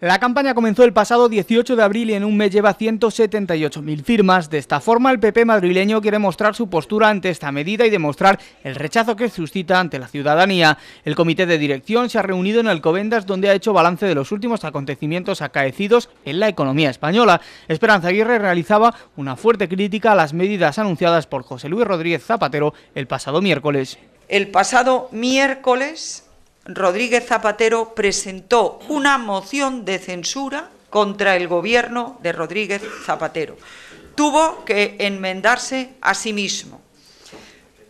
La campaña comenzó el pasado 18 de abril y en un mes lleva 178.000 firmas. De esta forma, el PP madrileño quiere mostrar su postura ante esta medida y demostrar el rechazo que suscita ante la ciudadanía. El comité de dirección se ha reunido en Alcobendas donde ha hecho balance de los últimos acontecimientos acaecidos en la economía española. Esperanza Aguirre realizaba una fuerte crítica a las medidas anunciadas por José Luis Rodríguez Zapatero el pasado miércoles. El pasado miércoles Rodríguez Zapatero presentó una moción de censura contra el gobierno de Rodríguez Zapatero. Tuvo que enmendarse a sí mismo.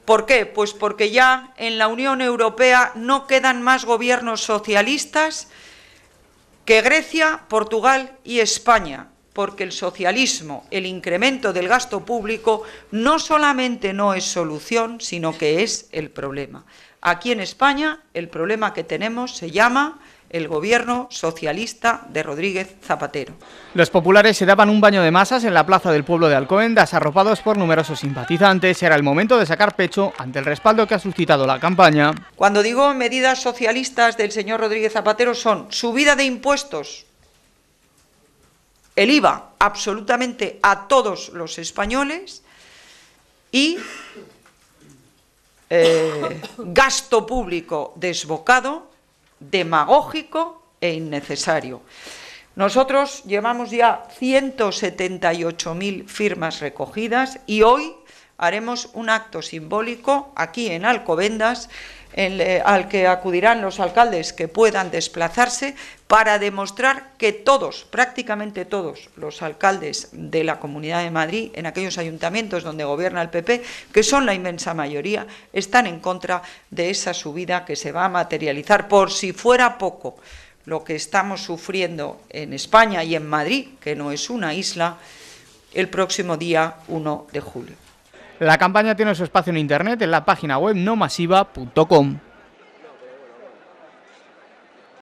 ¿Por qué? Pues porque ya en la Unión Europea no quedan más gobiernos socialistas que Grecia, Portugal y España porque el socialismo, el incremento del gasto público, no solamente no es solución, sino que es el problema. Aquí en España el problema que tenemos se llama el gobierno socialista de Rodríguez Zapatero. Los populares se daban un baño de masas en la plaza del pueblo de Alcobendas, arropados por numerosos simpatizantes. Era el momento de sacar pecho ante el respaldo que ha suscitado la campaña. Cuando digo medidas socialistas del señor Rodríguez Zapatero son subida de impuestos, el IVA absolutamente a todos los españoles y eh, gasto público desbocado, demagógico e innecesario. Nosotros llevamos ya 178.000 firmas recogidas y hoy haremos un acto simbólico aquí en Alcobendas al que acudirán los alcaldes que puedan desplazarse para demostrar que todos, prácticamente todos los alcaldes de la Comunidad de Madrid, en aquellos ayuntamientos donde gobierna el PP, que son la inmensa mayoría, están en contra de esa subida que se va a materializar por si fuera poco lo que estamos sufriendo en España y en Madrid, que no es una isla, el próximo día 1 de julio. La campaña tiene su espacio en internet en la página web nomasiva.com.